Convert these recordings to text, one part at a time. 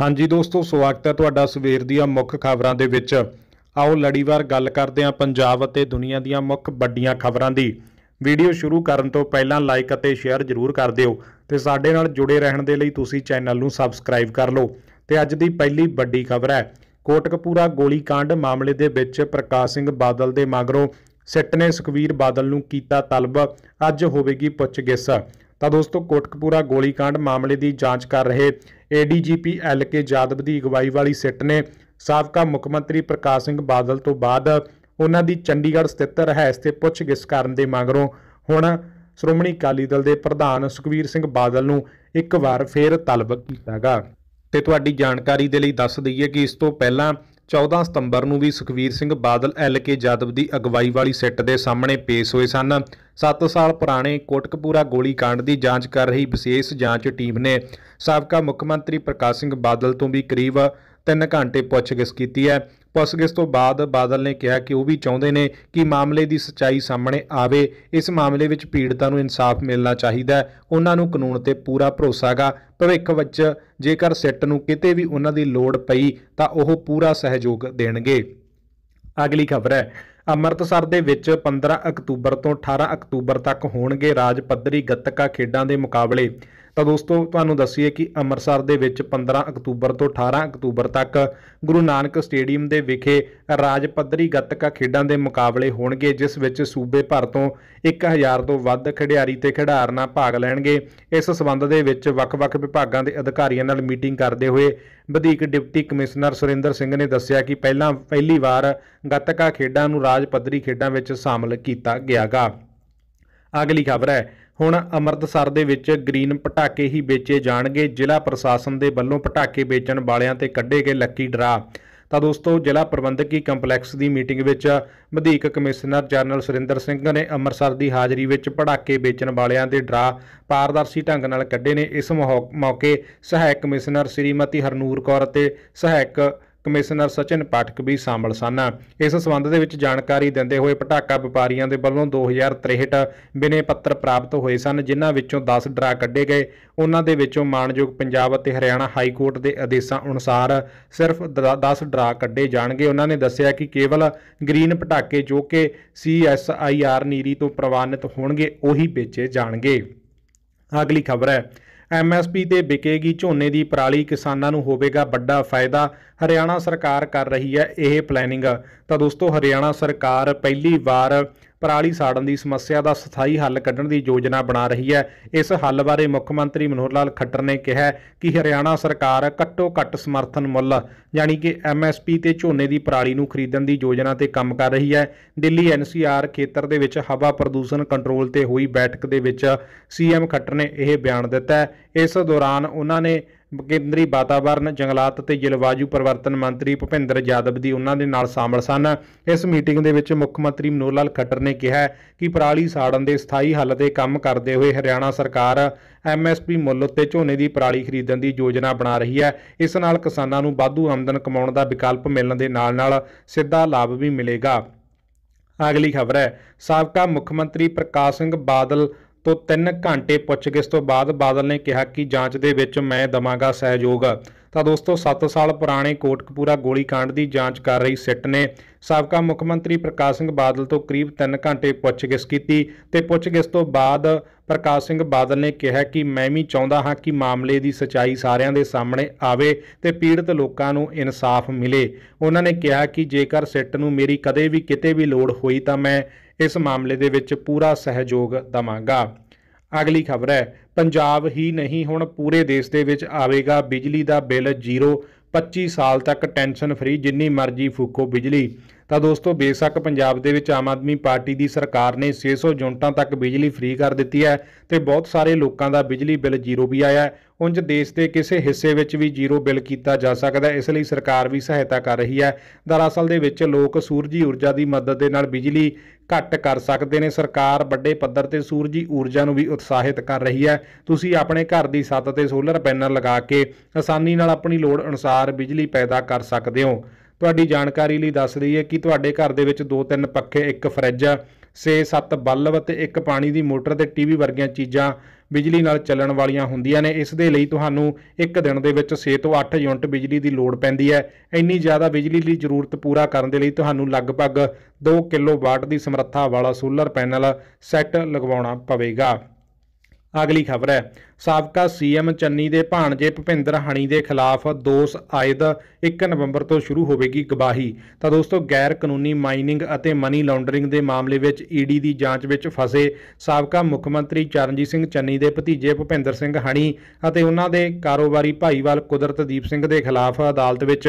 ਹਾਂਜੀ ਦੋਸਤੋ ਸਵਾਗਤ ਹੈ ਤੁਹਾਡਾ ਸਵੇਰ ਦੀਆਂ ਮੁੱਖ ਖਬਰਾਂ ਦੇ ਵਿੱਚ ਆਓ ਲੜੀਵਾਰ ਗੱਲ ਕਰਦੇ ਹਾਂ ਪੰਜਾਬ ਅਤੇ ਦੁਨੀਆ ਦੀਆਂ ਮੁੱਖ ਵੱਡੀਆਂ ਖਬਰਾਂ ਦੀ ਵੀਡੀਓ ਸ਼ੁਰੂ ਕਰਨ ਤੋਂ ਪਹਿਲਾਂ ਲਾਈਕ ਅਤੇ ਸ਼ੇਅਰ ਜ਼ਰੂਰ ਕਰ ਦਿਓ ਤੇ ਸਾਡੇ ਨਾਲ ਜੁੜੇ ਰਹਿਣ ਦੇ ਲਈ ਤੁਸੀਂ ਚੈਨਲ ਨੂੰ ਸਬਸਕ੍ਰਾਈਬ ਕਰ ਲਓ ਤੇ ਅੱਜ ਦੀ ਪਹਿਲੀ ਵੱਡੀ ਖਬਰ ਹੈ ਕੋਟਕਪੂਰਾ ਗੋਲੀकांड ਮਾਮਲੇ ਦੇ ਵਿੱਚ ਪ੍ਰਕਾਸ਼ ਸਿੰਘ ਬਾਦਲ ਦੇ ਮਗਰੋਂ ਸਿੱਟ ਨੇ ਸੁਖਵੀਰ ਬਾਦਲ ਨੂੰ ਕੀਤਾ ਤਲਬ ਅੱਜ ਹੋਵੇਗੀ ਪੁੱਛਗਿੱਛ ਤਾਂ ਦੋਸਤੋ ਕੋਟਕਪੂਰਾ ਗੋਲੀकांड ਮਾਮਲੇ ਦੀ ਜਾਂਚ ਕਰ ਰਹੇ ਏਡੀਜੀਪੀ ਐਲਕੇ ਜਾਦਵ ਦੀ ਅਗਵਾਈ ਵਾਲੀ ਸਿੱਟ ਨੇ ਸਾਬਕਾ ਮੁੱਖ ਮੰਤਰੀ ਪ੍ਰਕਾਸ਼ ਸਿੰਘ ਬਾਦਲ ਤੋਂ ਬਾਅਦ ਉਹਨਾਂ ਦੀ ਚੰਡੀਗੜ੍ਹ ਸਥਿਤ ਰਹਿائش ਤੇ ਪੁੱਛਗਿੱਛ ਕਰਨ ਦੇ ਮੰਗਰੋਂ ਹੁਣ ਸ਼੍ਰੋਮਣੀ ਅਕਾਲੀ ਦਲ ਦੇ ਪ੍ਰਧਾਨ ਸੁਖਵੀਰ ਸਿੰਘ ਬਾਦਲ ਨੂੰ ਇੱਕ ਵਾਰ ਫੇਰ ਤਲਬ ਕੀਤਾਗਾ ਤੇ ਤੁਹਾਡੀ ਜਾਣਕਾਰੀ ਦੇ ਲਈ ਦੱਸ ਦਈਏ ਕਿ ਇਸ ਤੋਂ ਪਹਿਲਾਂ 14 ਸਤੰਬਰ ਨੂੰ ਵੀ ਸੁਖਵੀਰ ਸਿੰਘ ਬਾਦਲ ਐਲਕੇ ਜਾਦਵ ਦੀ ਅਗਵਾਈ ਵਾਲੀ ਸਿੱਟ ਦੇ ਸਾਹਮਣੇ ਪੇਸ਼ ਹੋਏ ਸਨ 7 ਸਾਲ ਪੁਰਾਣੇ ਕੋਟਕਪੂਰਾ ਗੋਲੀकांड ਦੀ ਜਾਂਚ ਕਰ ਰਹੀ ਵਿਸ਼ੇਸ਼ ਜਾਂਚ ਟੀਮ ਨੇ ਸਾਬਕਾ ਮੁੱਖ ਮੰਤਰੀ ਪ੍ਰਕਾਸ਼ ਸਿੰਘ ਬਾਦਲ ਤੋਂ ਵੀ ਕਰੀਬ 3 ਘੰਟੇ ਪੁੱਛਗਿੱਛ ਕੀਤੀ ਹੈ ਪੁੱਛਗਿੱਛ ਤੋਂ ਬਾਅਦ ਬਾਦਲ ਨੇ ਕਿਹਾ ਕਿ ਉਹ ਵੀ ਚਾਹੁੰਦੇ ਨੇ ਕਿ ਮਾਮਲੇ ਦੀ ਸਚਾਈ ਸਾਹਮਣੇ ਆਵੇ ਇਸ ਮਾਮਲੇ ਵਿੱਚ ਪੀੜਤਾਂ ਨੂੰ ਇਨਸਾਫ ਮਿਲਣਾ ਚਾਹੀਦਾ ਹੈ ਉਹਨਾਂ ਨੂੰ ਕਾਨੂੰਨ ਤੇ ਪੂਰਾ ਭਰੋਸਾ ਹੈਗਾ ਭਵਿੱਖ ਵਿੱਚ ਜੇਕਰ ਸਿੱਟ ਨੂੰ ਕਿਤੇ ਵੀ ਉਹਨਾਂ ਦੀ ਲੋੜ ਪਈ ਤਾਂ ਉਹ ਪੂਰਾ ਸਹਿਯੋਗ ਦੇਣਗੇ ਅਗਲੀ ਖਬਰ ਹੈ ਅੰਮ੍ਰਿਤਸਰ ਦੇ ਵਿੱਚ 15 ਅਕਤੂਬਰ ਤੋਂ 18 ਅਕਤੂਬਰ ਤੱਕ ਹੋਣਗੇ ਰਾਜ ਪੱਧਰੀ ਗੱਤਕਾ ਖੇਡਾਂ ਦੇ ਮੁਕਾਬਲੇ ਤਾਂ ਦੋਸਤੋ ਤੁਹਾਨੂੰ ਦੱਸੀਏ ਕਿ ਅੰਮ੍ਰਿਤਸਰ ਦੇ ਵਿੱਚ 15 ਅਕਤੂਬਰ ਤੋਂ 18 ਅਕਤੂਬਰ ਤੱਕ ਗੁਰੂ ਨਾਨਕ ਸਟੇਡੀਅਮ ਦੇ ਵਿਖੇ ਰਾਜ ਪੱਧਰੀ ਗੱਤਕਾ ਖੇਡਾਂ ਦੇ ਮੁਕਾਬਲੇ ਹੋਣਗੇ ਜਿਸ ਵਿੱਚ ਸੂਬੇ ਭਰ ਤੋਂ 1000 ਤੋਂ ਵੱਧ ਖਿਡਾਰੀ ਤੇ ਖਿਡਾਰਨਾ ਭਾਗ ਲੈਣਗੇ ਇਸ ਸਬੰਧ ਦੇ ਵਿੱਚ ਵੱਖ-ਵੱਖ ਵਿਭਾਗਾਂ ਦੇ ਅਧਿਕਾਰੀਆਂ ਨਾਲ ਮੀਟਿੰਗ ਕਰਦੇ ਹੋਏ ਵਧੀਕ ਡਿਪਟੀ ਕਮਿਸ਼ਨਰ ਸੁਰਿੰਦਰ ਸਿੰਘ ਨੇ ਦੱਸਿਆ ਕਿ ਪਹਿਲਾਂ ਪਹਿਲੀ ਵਾਰ ਗੱਤਕਾ ਖੇਡਾਂ ਨੂੰ ਰਾਜ ਪੱਧਰੀ ਖੇਡਾਂ ਵਿੱਚ ਸ਼ਾਮਲ ਕੀਤਾ ਗਿਆਗਾ ਅਗਲੀ ਖਬਰ ਹੈ ਹੁਣ ਅੰਮ੍ਰਿਤਸਰ ਦੇ ਵਿੱਚ ਗ੍ਰੀਨ ਪਟਾਕੇ ਹੀ ਵੇਚੇ ਜਾਣਗੇ ਜ਼ਿਲ੍ਹਾ ਪ੍ਰਸ਼ਾਸਨ ਦੇ ਵੱਲੋਂ ਪਟਾਕੇ ਵੇਚਣ ਵਾਲਿਆਂ ਤੇ ਕੱਢੇ ਗਏ ਲੱਕੀ ਡਰਾ ਤਾਂ ਦੋਸਤੋ ਜ਼ਿਲ੍ਹਾ ਪ੍ਰਬੰਧਕੀ ਕੰਪਲੈਕਸ ਦੀ ਮੀਟਿੰਗ ਵਿੱਚ ਵਧੀਕ ਕਮਿਸ਼ਨਰ ਜਨਰਲ ਸੁਰਿੰਦਰ ਸਿੰਘ ਨੇ ਅੰਮ੍ਰਿਤਸਰ ਦੀ ਹਾਜ਼ਰੀ ਵਿੱਚ ਪੜਾਕੇ ਵੇਚਣ ਵਾਲਿਆਂ ਦੇ ਡਰਾ ਪਾਰਦਰਸ਼ੀ ਢੰਗ ਨਾਲ ਕੱਢੇ ਨੇ ਇਸ ਮੌਕੇ ਸਹਾਇਕ ਕਮਿਸ਼ਨਰ ਸ੍ਰੀਮਤੀ ਹਰਨੂਰ ਕੌਰ ਅਤੇ ਸਹਾਇਕ ਕਮਿਸ਼ਨਰ ਸਚਿਨ ਪਾਠਕ ਵੀ ਸ਼ਾਮਲ ਸਨ ਇਸ ਸਬੰਧ ਦੇ ਵਿੱਚ ਜਾਣਕਾਰੀ ਦਿੰਦੇ ਹੋਏ ਪਟਾਕਾ ਵਪਾਰੀਆਂ ਦੇ ਵੱਲੋਂ 2063 ਬਿਨੇ ਪੱਤਰ ਪ੍ਰਾਪਤ ਹੋਏ ਸਨ ਜਿਨ੍ਹਾਂ ਵਿੱਚੋਂ 10 ਡਰਾ ਕੱਢੇ ਗਏ ਉਹਨਾਂ ਦੇ ਵਿੱਚੋਂ ਮਾਨਯੋਗ ਪੰਜਾਬ ਅਤੇ ਹਰਿਆਣਾ ਹਾਈ ਕੋਰਟ ਦੇ ਆਦੇਸ਼ਾਂ ਅਨੁਸਾਰ ਸਿਰਫ 10 ਡਰਾ ਕੱਢੇ ਜਾਣਗੇ ਉਹਨਾਂ ਨੇ ਦੱਸਿਆ ਕਿ ਕੇਵਲ ਗ੍ਰੀਨ ਪਟਾਕੇ ਜੋ ਕਿ ਸੀਐਸਆਈਆਰ ਨੀਰੀ ਤੋਂ ਪ੍ਰਵਾਨਿਤ ਹੋਣਗੇ ਉਹੀ ਵੇਚੇ ਜਾਣਗੇ ਅਗਲੀ ਖਬਰ ਹੈ ਐਮਐਸਪੀ ਤੇ ਵਿਕੇਗੀ ਝੋਨੇ ਦੀ ਪਰਾਲੀ ਕਿਸਾਨਾਂ ਨੂੰ ਹੋਵੇਗਾ ਵੱਡਾ ਫਾਇਦਾ ਹਰਿਆਣਾ ਸਰਕਾਰ ਕਰ ਰਹੀ ਹੈ ਇਹ ਪਲੈਨਿੰਗ ਤਾਂ ਦੋਸਤੋ ਹਰਿਆਣਾ ਸਰਕਾਰ ਪਹਿਲੀ ਵਾਰ ਪਰਾਲੀ ਸਾੜਨ ਦੀ ਸਮੱਸਿਆ ਦਾ ਸਥਾਈ ਹੱਲ ਕੱਢਣ ਦੀ ਯੋਜਨਾ ਬਣਾ ਰਹੀ ਹੈ ਇਸ ਹੱਲ ਬਾਰੇ ਮੁੱਖ ਮੰਤਰੀ ਮਨੋਹਰ ਲਾਲ ਖੱਟਰ ਨੇ ਕਿਹਾ ਕਿ ਹਰਿਆਣਾ ਸਰਕਾਰ ਘੱਟੋ ਘੱਟ ਸਮਰਥਨ ਮੁੱਲ ਯਾਨੀ ਕਿ ਐਮਐਸਪੀ ਤੇ ਝੋਨੇ ਦੀ ਪਰਾਲੀ ਨੂੰ ਖਰੀਦਣ ਦੀ ਯੋਜਨਾ ਤੇ ਕੰਮ ਕਰ ਰਹੀ ਹੈ ਦਿੱਲੀ ਐਨਸੀਆਰ ਖੇਤਰ ਦੇ ਵਿੱਚ ਹਵਾ ਪ੍ਰਦੂਸ਼ਣ ਕੰਟਰੋਲ ਤੇ ਹੋਈ ਬੈਠਕ ਦੇ ਵਿੱਚ ਸੀਐਮ ਖੱਟਰ ਨੇ ਇਹ ਬਿਆਨ ਦਿੱਤਾ ਇਸ ਦੌਰਾਨ ਉਹਨਾਂ ਨੇ ਕੇਂਦਰੀ ਵਾਤਾਵਰਣ ਜੰਗਲਾਤ ਤੇ ਜਲਵਾਯੂ ਪਰਿਵਰਤਨ ਮੰਤਰੀ ਭੁਪਿੰਦਰ ਜਾਦਵ ਦੀ ਉਹਨਾਂ ਦੇ ਨਾਲ ਸ਼ਾਮਲ ਸਨ ਇਸ ਮੀਟਿੰਗ ਦੇ ਵਿੱਚ ਮੁੱਖ ਮੰਤਰੀ ਮਨੋਹਰ ਲਾਲ ਖੱਟਰ ਨੇ ਕਿਹਾ ਕਿ ਪਰਾਲੀ ਸਾੜਨ ਦੇ ਸਥਾਈ ਹੱਲ ਤੇ ਕੰਮ ਕਰਦੇ ਹੋਏ ਹਰਿਆਣਾ ਸਰਕਾਰ ਐਮਐਸਪੀ ਮੁੱਲ ਉੱਤੇ ਝੋਨੇ ਦੀ ਪਰਾਲੀ ਖਰੀਦਣ ਦੀ ਯੋਜਨਾ ਬਣਾ ਰਹੀ ਹੈ ਇਸ ਨਾਲ ਕਿਸਾਨਾਂ ਨੂੰ ਵਾਧੂ ਆਮਦਨ ਕਮਾਉਣ ਦਾ ਵਿਕਲਪ ਮਿਲਣ ਦੇ ਨਾਲ-ਨਾਲ ਸਿੱਧਾ ਲਾਭ ਵੀ ਮਿਲੇਗਾ ਅਗਲੀ ਖਬਰ ਹੈ ਸਾਬਕਾ ਮੁੱਖ ਮੰਤਰੀ ਪ੍ਰਕਾਸ਼ ਸਿੰਘ ਬਾਦਲ ਤੋਂ 3 ਘੰਟੇ ਪੁੱਛਗਿੱਛ ਤੋਂ ਬਾਅਦ ਬਾਦਲ ਨੇ ਕਿਹਾ ਕਿ ਜਾਂਚ ਦੇ ਵਿੱਚ ਮੈਂ ਦਵਾਂਗਾ ਸਹਿਯੋਗ ਤਾਂ ਦੋਸਤੋ 7 ਸਾਲ ਪੁਰਾਣੇ ਕੋਟਕਪੂਰਾ ਗੋਲੀकांड ਦੀ ਜਾਂਚ ਕਰ ਰਹੀ ਸਿੱਟ ਨੇ ਸਾਬਕਾ ਮੁੱਖ ਮੰਤਰੀ ਪ੍ਰਕਾਸ਼ ਸਿੰਘ ਬਾਦਲ ਤੋਂ ਕਰੀਬ 3 ਘੰਟੇ ਪੁੱਛਗਿੱਛ ਕੀਤੀ ਤੇ ਪੁੱਛਗਿੱਛ ਤੋਂ ਬਾਅਦ ਪ੍ਰਕਾਸ਼ ਸਿੰਘ ਬਾਦਲ ਨੇ ਕਿਹਾ ਕਿ ਮੈਂ ਵੀ ਚਾਹੁੰਦਾ ਹਾਂ ਕਿ ਮਾਮਲੇ ਦੀ ਸਚਾਈ ਸਾਰਿਆਂ ਦੇ ਸਾਹਮਣੇ ਆਵੇ ਤੇ ਪੀੜਤ ਲੋਕਾਂ ਨੂੰ ਇਨਸਾਫ ਮਿਲੇ ਉਹਨਾਂ ਨੇ ਕਿਹਾ ਕਿ ਜੇਕਰ ਸਿੱਟ ਨੂੰ ਮੇਰੀ ਕਦੇ ਵੀ ਕਿਤੇ ਵੀ ਲੋੜ ਹੋਈ ਤਾਂ ਮੈਂ ਇਸ ਮਾਮਲੇ ਦੇ ਵਿੱਚ ਪੂਰਾ ਸਹਿਯੋਗ ਦਵਾਂਗਾ ਅਗਲੀ ਖਬਰ ਹੈ ਪੰਜਾਬ ਹੀ ਨਹੀਂ ਹੁਣ ਪੂਰੇ ਦੇਸ਼ ਦੇ ਵਿੱਚ ਆਵੇਗਾ ਬਿਜਲੀ ਦਾ ਬਿੱਲ 0 25 ਸਾਲ ਤੱਕ ਟੈਨਸ਼ਨ ਫ੍ਰੀ ਜਿੰਨੀ ਮਰਜ਼ੀ ਫੂਕੋ ਬਿਜਲੀ ਤਾਂ ਦੋਸਤੋ ਬੇਸ਼ੱਕ ਪੰਜਾਬ ਦੇ ਵਿੱਚ ਆਮ ਆਦਮੀ ਪਾਰਟੀ ਦੀ ਸਰਕਾਰ ਨੇ 600 ਯੂਨਟਾਂ ਤੱਕ ਬਿਜਲੀ ਫ੍ਰੀ ਕਰ ਦਿੱਤੀ ਹੈ ਤੇ ਬਹੁਤ ਸਾਰੇ ਲੋਕਾਂ ਦਾ ਬਿਜਲੀ ਬਿੱਲ ਜ਼ੀਰੋ ਵੀ ਆਇਆ ਹੈ ਉੰਜ ਦੇਸ਼ ਦੇ ਕਿਸੇ ਹਿੱਸੇ ਵਿੱਚ ਵੀ ਜ਼ੀਰੋ ਬਿੱਲ ਕੀਤਾ ਜਾ ਸਕਦਾ ਹੈ ਇਸ ਲਈ ਸਰਕਾਰ ਵੀ ਸਹਾਇਤਾ ਕਰ ਰਹੀ ਹੈ ਦਰਅਸਲ ਦੇ ਵਿੱਚ ਲੋਕ ਸੂਰਜੀ ਊਰਜਾ ਦੀ ਮਦਦ ਦੇ ਨਾਲ ਬਿਜਲੀ ਘੱਟ ਕਰ ਸਕਦੇ ਨੇ ਸਰਕਾਰ ਵੱਡੇ ਪੱਧਰ ਤੇ ਸੂਰਜੀ ਊਰਜਾ ਨੂੰ ਵੀ ਉਤਸ਼ਾਹਿਤ ਕਰ ਰਹੀ ਹੈ ਤੁਸੀਂ ਆਪਣੇ ਘਰ ਦੀ ਛੱਤ ਤੇ ਸੋਲਰ ਪੈਨਲ ਲਗਾ ਕੇ ਆਸਾਨੀ ਨਾਲ ਆਪਣੀ ਲੋੜ ਅਨੁਸਾਰ ਬਿਜਲੀ ਪੈਦਾ ਕਰ ਸਕਦੇ ਹੋ ਤੁਹਾਡੀ ਜਾਣਕਾਰੀ ਲਈ ਦੱਸ ਦਈਏ ਕਿ ਤੁਹਾਡੇ ਘਰ ਦੇ ਵਿੱਚ ਦੋ ਤਿੰਨ ਪੱਖੇ ਇੱਕ ਫਰਿੱਜ 6-7 ਬੱਲਬ ਅਤੇ ਇੱਕ ਪਾਣੀ ਦੀ ਮੋਟਰ ਤੇ ਟੀਵੀ ਵਰਗੀਆਂ ਚੀਜ਼ਾਂ ਬਿਜਲੀ ਨਾਲ ਚੱਲਣ ਵਾਲੀਆਂ ਹੁੰਦੀਆਂ ਨੇ ਇਸ ਦੇ ਲਈ ਤੁਹਾਨੂੰ ਇੱਕ ਦਿਨ ਦੇ ਵਿੱਚ 6 ਤੋਂ 8 ਯੂਨਿਟ ਬਿਜਲੀ ਦੀ ਲੋੜ ਪੈਂਦੀ ਹੈ ਇੰਨੀ ਜ਼ਿਆਦਾ ਬਿਜਲੀ ਦੀ ਜ਼ਰੂਰਤ ਪੂਰਾ ਕਰਨ ਦੇ ਲਈ ਤੁਹਾਨੂੰ ਲਗਭਗ 2 ਕਿਲੋਵਾਟ ਦੀ ਸਮਰੱਥਾ ਵਾਲਾ ਸੋਲਰ ਪੈਨਲ ਸੈੱਟ ਲਗਵਾਉਣਾ ਪਵੇਗਾ ਅਗਲੀ ਖਬਰ ਹੈ ਸਾਬਕਾ ਸੀਐਮ ਚੰਨੀ ਦੇ ਭਾਣਜੇ ਭਪਿੰਦਰ ਹਣੀ ਦੇ ਖਿਲਾਫ ਦੋਸ਼ ਆਇਦ 1 ਨਵੰਬਰ ਤੋਂ ਸ਼ੁਰੂ ਹੋਵੇਗੀ ਗਵਾਹੀ ਤਾਂ ਦੋਸਤੋ ਗੈਰ ਕਾਨੂੰਨੀ ਮਾਈਨਿੰਗ ਅਤੇ ਮਨੀ ਲਾਂਡਰਿੰਗ ਦੇ ਮਾਮਲੇ ਵਿੱਚ ਈਡੀ ਦੀ ਜਾਂਚ ਵਿੱਚ ਫਸੇ ਸਾਬਕਾ ਮੁੱਖ ਮੰਤਰੀ ਚਰਨਜੀਤ ਸਿੰਘ ਚੰਨੀ ਦੇ ਭਤੀਜੇ ਭਪਿੰਦਰ ਸਿੰਘ ਹਣੀ ਅਤੇ ਉਹਨਾਂ ਦੇ ਕਾਰੋਬਾਰੀ ਭਾਈਵਾਲ ਕੁਦਰਤਦੀਪ ਸਿੰਘ ਦੇ ਖਿਲਾਫ ਅਦਾਲਤ ਵਿੱਚ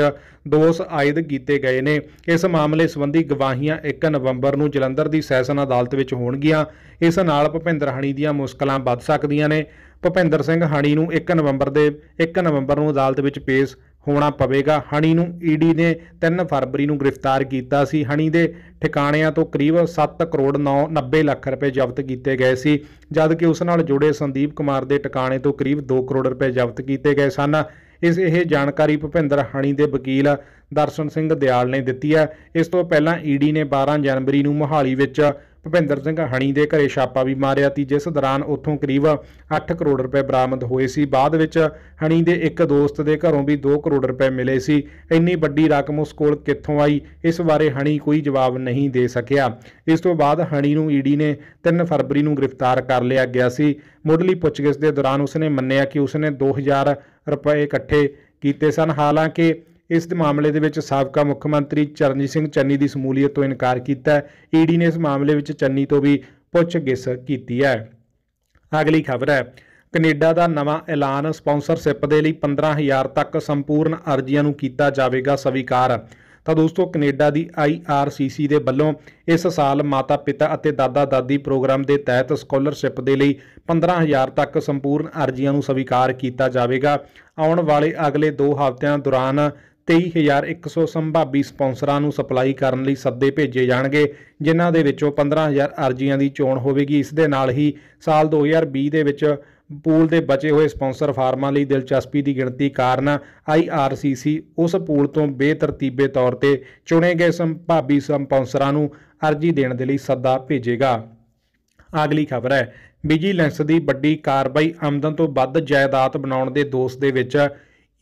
ਦੋਸ਼ ਆਇਦ ਕੀਤੇ ਗਏ ਨੇ ਇਸ ਮਾਮਲੇ ਸੰਬੰਧੀ ਗਵਾਹੀਆਂ 1 ਨਵੰਬਰ ਨੂੰ ਜਲੰਧਰ ਦੀ ਸੈਸ਼ਨ ਅਦਾਲਤ ਵਿੱਚ ਹੋਣਗੀਆਂ ਇਸ ਨਾਲ ਭਪਿੰਦਰ ਹਣੀ ਦੀਆਂ ਮੁਸ਼ਕਲਾਂ ਵੱਧ ਸਕਦੀਆਂ ਨੇ ਭੁਪਿੰਦਰ ਸਿੰਘ ਹਣੀ ਨੂੰ 1 ਨਵੰਬਰ ਦੇ 1 ਨਵੰਬਰ ਨੂੰ ਅਦਾਲਤ ਵਿੱਚ ਪੇਸ਼ ਹੋਣਾ ਪਵੇਗਾ ਹਣੀ ਨੂੰ ਈਡੀ ਨੇ 3 ਫਰਵਰੀ ਨੂੰ ਗ੍ਰਿਫਤਾਰ ਕੀਤਾ ਸੀ ਹਣੀ ਦੇ ਠਿਕਾਣਿਆਂ ਤੋਂ ਕਰੀਬ 7 ਕਰੋੜ 90 ਲੱਖ ਰੁਪਏ ਜ਼ਬਤ ਕੀਤੇ ਗਏ ਸੀ ਜਦਕਿ ਉਸ ਨਾਲ ਜੁੜੇ ਸੰਦੀਪ ਕੁਮਾਰ ਦੇ ਟਿਕਾਣੇ ਤੋਂ ਕਰੀਬ 2 ਕਰੋੜ ਰੁਪਏ ਜ਼ਬਤ ਕੀਤੇ ਗਏ ਸਨ ਇਸ ਇਹ ਜਾਣਕਾਰੀ ਭੁਪਿੰਦਰ ਹਾਣੀ ਦੇ ਵਕੀਲ ਦਰਸ਼ਨ ਸਿੰਘ ਦਿਆਲ ਨੇ ਦਿੱਤੀ ਹੈ ਇਸ ਤੋਂ ਪਹਿਲਾਂ ਈਡੀ ਨੇ 12 ਜਨਵਰੀ ਨੂੰ ਮੋਹਾਲੀ ਵਿੱਚ ਭੁਪਿੰਦਰ ਸਿੰਘ ਹਣੀ ਦੇ ਘਰੇ ਛਾਪਾ ਵੀ ਮਾਰਿਆ ਸੀ ਜਿਸ ਦੌਰਾਨ ਉੱਥੋਂ ਕਰੀਬ 8 ਕਰੋੜ ਰੁਪਏ ਬਰਾਮਦ ਹੋਏ ਸੀ ਬਾਅਦ ਵਿੱਚ ਹਣੀ ਦੇ ਇੱਕ ਦੋਸਤ ਦੇ ਘਰੋਂ ਵੀ 2 ਕਰੋੜ ਰੁਪਏ ਮਿਲੇ ਸੀ ਇੰਨੀ ਵੱਡੀ ਰਕਮ ਉਸ ਕੋਲ ਕਿੱਥੋਂ ਆਈ ਇਸ ਬਾਰੇ ਹਣੀ ਕੋਈ ਜਵਾਬ ਨਹੀਂ ਦੇ ਸਕਿਆ ਇਸ ਤੋਂ ਬਾਅਦ ਹਣੀ ਨੂੰ ਈਡੀ ਨੇ 3 ਫਰਵਰੀ ਨੂੰ ਗ੍ਰਿਫਤਾਰ ਕਰ ਲਿਆ ਗਿਆ ਸੀ ਮੁੱਢਲੀ ਪੁੱਛਗਿੱਛ ਦੇ ਦੌਰਾਨ ਉਸਨੇ ਮੰਨਿਆ ਕਿ ਉਸਨੇ 2000 ਰੁਪਏ ਇਕੱਠੇ ਕੀਤੇ ਸਨ ਹਾਲਾਂਕਿ ਇਸ ਦੇ ਮਾਮਲੇ ਦੇ ਵਿੱਚ ਸਾਬਕਾ ਮੁੱਖ ਮੰਤਰੀ ਚਰਨਜੀਤ ਸਿੰਘ ਚੰਨੀ ਦੀ ਸਮੂਲੀਅਤ ਤੋਂ ਇਨਕਾਰ ਕੀਤਾ ਹੈ ਈਡੀ ਨੇ ਇਸ ਮਾਮਲੇ ਵਿੱਚ ਚੰਨੀ ਤੋਂ ਵੀ ਪੁੱਛਗਿੱਛ ਕੀਤੀ ਹੈ ਅਗਲੀ ਖਬਰ ਹੈ ਕੈਨੇਡਾ ਦਾ ਨਵਾਂ ਐਲਾਨ ਸਪਾਂਸਰਸ਼ਿਪ ਦੇ ਲਈ 15000 ਤੱਕ ਸੰਪੂਰਨ ਅਰਜ਼ੀਆਂ ਨੂੰ ਕੀਤਾ ਜਾਵੇਗਾ ਸਵੀਕਾਰ ਤਾਂ ਦੋਸਤੋ ਕੈਨੇਡਾ ਦੀ IRCC ਦੇ ਵੱਲੋਂ ਇਸ ਸਾਲ ਮਾਤਾ ਪਿਤਾ ਅਤੇ ਦਾਦਾ ਦਾਦੀ ਪ੍ਰੋਗਰਾਮ ਦੇ ਤਹਿਤ ਸਕਾਲਰਸ਼ਿਪ ਦੇ ਲਈ 15000 ਤੱਕ ਸੰਪੂਰਨ ਅਰਜ਼ੀਆਂ ਨੂੰ ਸਵੀਕਾਰ ਕੀਤਾ ਜਾਵੇਗਾ ਆਉਣ ਵਾਲੇ ਅਗਲੇ 2 ਹਫ਼ਤਿਆਂ ਦੌਰਾਨ 23100 ਸੰਭਾਵੀ ਸਪਾਂਸਰਾਂ ਨੂੰ ਸਪਲਾਈ ਕਰਨ ਲਈ ਸੱਦੇ ਭੇਜੇ ਜਾਣਗੇ ਜਿਨ੍ਹਾਂ ਦੇ ਵਿੱਚੋਂ 15000 ਅਰਜ਼ੀਆਂ ਦੀ ਚੋਣ ਹੋਵੇਗੀ ਇਸ ਦੇ ਨਾਲ ਹੀ ਸਾਲ 2020 ਦੇ ਵਿੱਚ ਪੂਲ ਦੇ ਬਚੇ ਹੋਏ ਸਪਾਂਸਰ ਫਾਰਮਾਂ ਲਈ ਦਿਲਚਸਪੀ ਦੀ ਗਿਣਤੀ ਕਾਰਨ IRCC ਉਸ ਪੂਲ ਤੋਂ ਬੇਤਰਤੀਬੇ ਤੌਰ ਤੇ ਚੁਣੇ ਗਏ ਸੰਭਾਵੀ ਸਪਾਂਸਰਾਂ ਨੂੰ ਅਰਜ਼ੀ ਦੇਣ ਦੇ ਲਈ ਸੱਦਾ ਭੇਜੇਗਾ ਅਗਲੀ ਖਬਰ ਹੈ ਵਿਜੀਲੈਂਸ ਦੀ ਵੱਡੀ ਕਾਰਵਾਈ ਆਮਦਨ ਤੋਂ ਵੱਧ ਜਾਇਦਾਦ ਬਣਾਉਣ ਦੇ ਦੋਸ਼ ਦੇ ਵਿੱਚ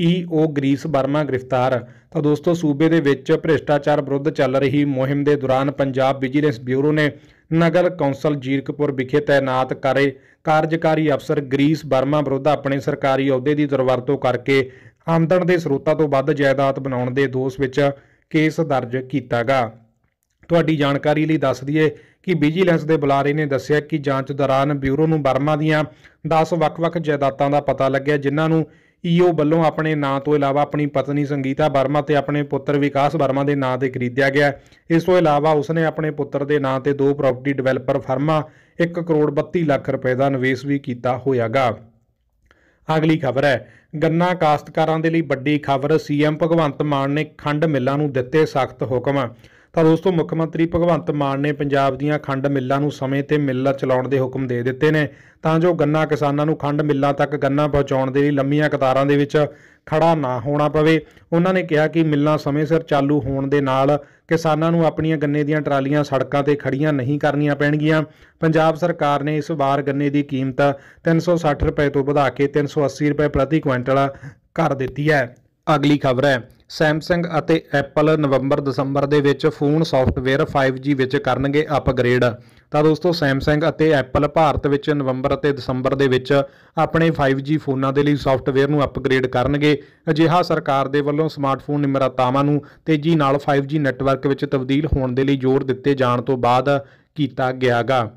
ਈਓ ਗ੍ਰੀਸ ਬਰਮਾ ਗ੍ਰਿਫਤਾਰ ਤਾਂ ਦੋਸਤੋ ਸੂਬੇ ਦੇ ਵਿੱਚ ਭ੍ਰਿਸ਼ਟਾਚਾਰ ਵਿਰੁੱਧ ਚੱਲ ਰਹੀ ਮੁਹਿੰਮ ਦੇ ਦੌਰਾਨ ਪੰਜਾਬ ਵਿਜੀਲੈਂਸ ਬਿਊਰੋ ਨੇ ਨਗਰ ਕੌਂਸਲ ਜੀਰਕਪੁਰ ਵਿਖੇ ਤਾਇਨਾਤ ਕਰੇ ਕਾਰਜਕਾਰੀ ਅਫਸਰ ਗਰੀਸ ਬਰਮਾ ਵਿਰੁੱਧ ਆਪਣੇ ਸਰਕਾਰੀ ਅਹੁਦੇ ਦੀ ਦੁਰਵਰਤੋਂ ਕਰਕੇ ਆਮਦਨ ਦੇ ਸਰੋਤਾਂ ਤੋਂ ਵੱਧ ਜਾਇਦਾਦ ਬਣਾਉਣ ਦੇ ਦੋਸ਼ ਵਿੱਚ ਕੇਸ ਦਰਜ ਕੀਤਾਗਾ ਤੁਹਾਡੀ ਜਾਣਕਾਰੀ ਲਈ ਦੱਸ ਦਈਏ ਕਿ ਵਿਜੀਲੈਂਸ ਦੇ ਬੁਲਾਰੇ ਨੇ ਦੱਸਿਆ ਕਿ ਜਾਂਚ ਦੌਰਾਨ ਬਿਊਰੋ ਨੂੰ ਬਰਮਾ ਦੀਆਂ 10 ਵੱਖ-ਵੱਖ ਜਾਇਦਾਦਾਂ ਦਾ ਪਤਾ ਲੱਗਿਆ ਜਿਨ੍ਹਾਂ ਨੂੰ ਈਓ ਵੱਲੋਂ ਆਪਣੇ ਨਾਂ ਤੋਂ ਇਲਾਵਾ ਆਪਣੀ ਪਤਨੀ ਸੰਗੀਤਾ ਵਰਮਾ ਤੇ ਆਪਣੇ ਪੁੱਤਰ ਵਿਕਾਸ ਵਰਮਾ ਦੇ ਨਾਂ ਤੇ ਖਰੀਦਿਆ ਗਿਆ ਇਸ ਤੋਂ ਇਲਾਵਾ ਉਸਨੇ ਆਪਣੇ ਪੁੱਤਰ ਦੇ ਨਾਂ ਤੇ ਦੋ ਪ੍ਰਾਪਰਟੀ ਡਿਵੈਲਪਰ ਫਰਮਾਂ 1 ਕਰੋੜ 32 ਲੱਖ ਰੁਪਏ ਦਾ ਨਿਵੇਸ਼ ਵੀ ਕੀਤਾ ਹੋਇਆਗਾ ਅਗਲੀ ਖਬਰ ਹੈ ਗੰਨਾ ਕਾਸ਼ਤਕਾਰਾਂ ਦੇ ਲਈ ਵੱਡੀ ਖਬਰ ਸੀਐਮ ਭਗਵੰਤ ਮਾਨ ਨੇ ਖੰਡ ਮਿੱਲਾਂ ਨੂੰ ਦਿੱਤੇ ਸਖਤ ਹੁਕਮ ਤਾਂ ਦੋਸਤੋ ਮੁੱਖ ਮੰਤਰੀ ਭਗਵੰਤ ਮਾਨ ਨੇ ਪੰਜਾਬ ਦੀਆਂ ਖੰਡ ਮਿੱਲਾਂ ਨੂੰ ਸਮੇਂ ਤੇ ਮਿੱਲਾਂ ਚਲਾਉਣ ਦੇ ਹੁਕਮ ਦੇ ਦਿੱਤੇ ਨੇ ਤਾਂ ਜੋ ਗੰਨਾ ਕਿਸਾਨਾਂ ਨੂੰ ਖੰਡ ਮਿੱਲਾਂ ਤੱਕ ਗੰਨਾ ਪਹੁੰਚਾਉਣ ਦੇ ਲਈ ਲੰਮੀਆਂ ਕਤਾਰਾਂ ਦੇ ਵਿੱਚ ਖੜਾ ਨਾ ਹੋਣਾ ਪਵੇ ਉਹਨਾਂ ਨੇ ਕਿਹਾ ਕਿ ਮਿੱਲਾਂ ਸਮੇਂ ਸਿਰ ਚਾਲੂ ਹੋਣ ਦੇ ਨਾਲ ਕਿਸਾਨਾਂ ਨੂੰ ਆਪਣੀਆਂ ਗੰਨੇ ਦੀਆਂ ਟਰਾਲੀਆਂ ਸੜਕਾਂ ਤੇ ਖੜੀਆਂ ਨਹੀਂ ਕਰਨੀਆਂ ਪੈਣਗੀਆਂ ਪੰਜਾਬ ਸਰਕਾਰ ਨੇ ਇਸ ਵਾਰ ਗੰਨੇ ਦੀ ਕੀਮਤ 360 ਰੁਪਏ ਤੋਂ ਵਧਾ ਕੇ 380 ਰੁਪਏ ਪ੍ਰਤੀ ਕੁਇੰਟਲ ਕਰ ਦਿੱਤੀ ਹੈ ਅਗਲੀ ਖਬਰ ਹੈ Samsung ਅਤੇ Apple ਨਵੰਬਰ ਦਸੰਬਰ ਦੇ ਵਿੱਚ ਫੋਨ ਸੌਫਟਵੇਅਰ 5G ਵਿੱਚ ਕਰਨਗੇ ਅਪਗ੍ਰੇਡ ਤਾਂ ਦੋਸਤੋ Samsung ਅਤੇ Apple ਭਾਰਤ ਵਿੱਚ ਨਵੰਬਰ ਅਤੇ ਦਸੰਬਰ ਦੇ ਵਿੱਚ ਆਪਣੇ 5G ਫੋਨਾਂ ਦੇ ਲਈ ਸੌਫਟਵੇਅਰ ਨੂੰ ਅਪਗ੍ਰੇਡ ਕਰਨਗੇ ਅਜਿਹਾ ਸਰਕਾਰ ਦੇ ਵੱਲੋਂ ਸਮਾਰਟਫੋਨ ਨਿਮਰਤਾਵਾਂ ਨੂੰ ਤੇਜ਼ੀ ਨਾਲ 5G ਨੈਟਵਰਕ ਵਿੱਚ ਤਬਦੀਲ ਹੋਣ ਦੇ ਲਈ ਜ਼ੋਰ ਦਿੱਤੇ ਜਾਣ ਤੋਂ ਬਾਅਦ ਕੀਤਾ ਗਿਆਗਾ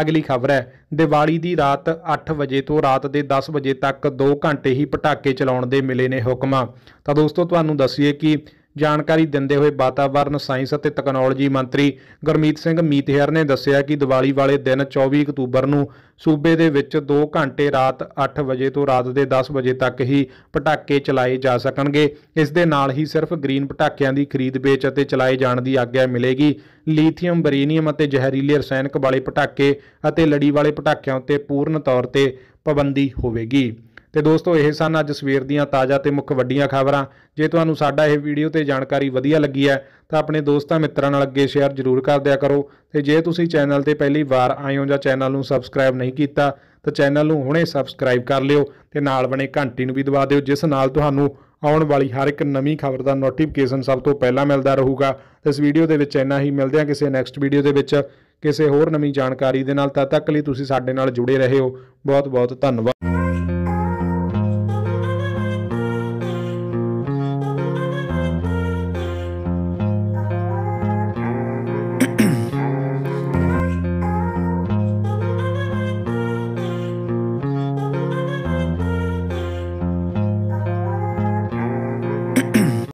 ਅਗਲੀ ਖਬਰ ਹੈ ਦੀਵਾਲੀ ਦੀ ਰਾਤ 8 ਵਜੇ ਤੋਂ ਰਾਤ ਦੇ 10 ਵਜੇ ਤੱਕ 2 ਘੰਟੇ ਹੀ ਪਟਾਕੇ ਚਲਾਉਣ ਦੇ ਮਿਲੇ ਨੇ ਹੁਕਮਾਂ ਤਾਂ ਦੋਸਤੋ ਤੁਹਾਨੂੰ ਦੱਸੀਏ ਕਿ ਜਾਣਕਾਰੀ ਦਿੰਦੇ ਹੋਏ ਵਾਤਾਵਰਣ ਸਾਇੰਸ ਅਤੇ ਟੈਕਨੋਲੋਜੀ ਮੰਤਰੀ ਗਰਮੀਤ ਸਿੰਘ ਮੀਤਹਿਰ ਨੇ ਦੱਸਿਆ ਕਿ ਦੀਵਾਲੀ ਵਾਲੇ ਦਿਨ 24 ਅਕਤੂਬਰ ਨੂੰ ਸੂਬੇ ਦੇ ਵਿੱਚ 2 ਘੰਟੇ ਰਾਤ 8 ਵਜੇ ਤੋਂ ਰਾਤ ਦੇ 10 ਵਜੇ ਤੱਕ ਹੀ ਪਟਾਕੇ ਚਲਾਏ ਜਾ ਸਕਣਗੇ ਇਸ ਦੇ ਨਾਲ ਹੀ ਸਿਰਫ ਗ੍ਰੀਨ ਪਟਾਕਿਆਂ ਦੀ ਖਰੀਦ ਵੇਚ ਅਤੇ ਚਲਾਏ ਜਾਣ ਦੀ ਆਗਿਆ ਮਿਲੇਗੀ ਲੀਥੀਅਮ ਬਰੀਨੀਅਮ ਅਤੇ ਜ਼ਹਿਰੀਲੇ ਰਸਾਇਣਕ ਵਾਲੇ ਪਟਾਕੇ ਅਤੇ ਲੜੀ ਵਾਲੇ ਪਟਾਕਿਆਂ ਉੱਤੇ ਪੂਰਨ ਤੌਰ ਤੇ ਪਾਬੰਦੀ ਹੋਵੇਗੀ ਤੇ ਦੋਸਤੋ ਇਹ ਸਨ ਅੱਜ ਸਵੇਰ ਦੀਆਂ ਤਾਜ਼ਾ ਤੇ ਮੁੱਖ ਵੱਡੀਆਂ ਖਬਰਾਂ ਜੇ ਤੁਹਾਨੂੰ ਸਾਡਾ ਇਹ ਵੀਡੀਓ ਤੇ ਜਾਣਕਾਰੀ ਵਧੀਆ ਲੱਗੀ ਹੈ ਤਾਂ ਆਪਣੇ ਦੋਸਤਾਂ ਮਿੱਤਰਾਂ ਨਾਲ ਅੱਗੇ ਸ਼ੇਅਰ ਜ਼ਰੂਰ ਕਰ ਦਿਆ ਕਰੋ ਤੇ ਜੇ ਤੁਸੀਂ ਚੈਨਲ ਤੇ ਪਹਿਲੀ ਵਾਰ ਆਏ ਹੋ ਜਾਂ ਚੈਨਲ ਨੂੰ ਸਬਸਕ੍ਰਾਈਬ ਨਹੀਂ ਕੀਤਾ ਤਾਂ ਚੈਨਲ ਨੂੰ ਹੁਣੇ ਸਬਸਕ੍ਰਾਈਬ ਕਰ ਲਿਓ ਤੇ ਨਾਲ ਬਣੇ ਘੰਟੀ ਨੂੰ ਵੀ ਦਬਾ ਦਿਓ ਜਿਸ ਨਾਲ ਤੁਹਾਨੂੰ ਆਉਣ ਵਾਲੀ ਹਰ ਇੱਕ ਨਵੀਂ ਖਬਰ ਦਾ ਨੋਟੀਫਿਕੇਸ਼ਨ ਸਭ ਤੋਂ ਪਹਿਲਾਂ ਮਿਲਦਾ ਰਹੂਗਾ ਇਸ ਵੀਡੀਓ ਦੇ ਵਿੱਚ ਇੰਨਾ ਹੀ ਮਿਲਦੇ ਹਾਂ ਕਿਸੇ ਨੈਕਸਟ ਵੀਡੀਓ ਦੇ ਵਿੱਚ ਕਿਸੇ ਹੋਰ ਨਵੀਂ ਜਾਣਕਾਰੀ ਦੇ ਨਾਲ ਤਦ ਤੱਕ ਲਈ ਤੁਸੀਂ ਸਾਡੇ ਨਾਲ ਜੁੜੇ ਰਹੇ ਹੋ ਬਹੁਤ ਬਹੁਤ ਧੰਨਵਾਦ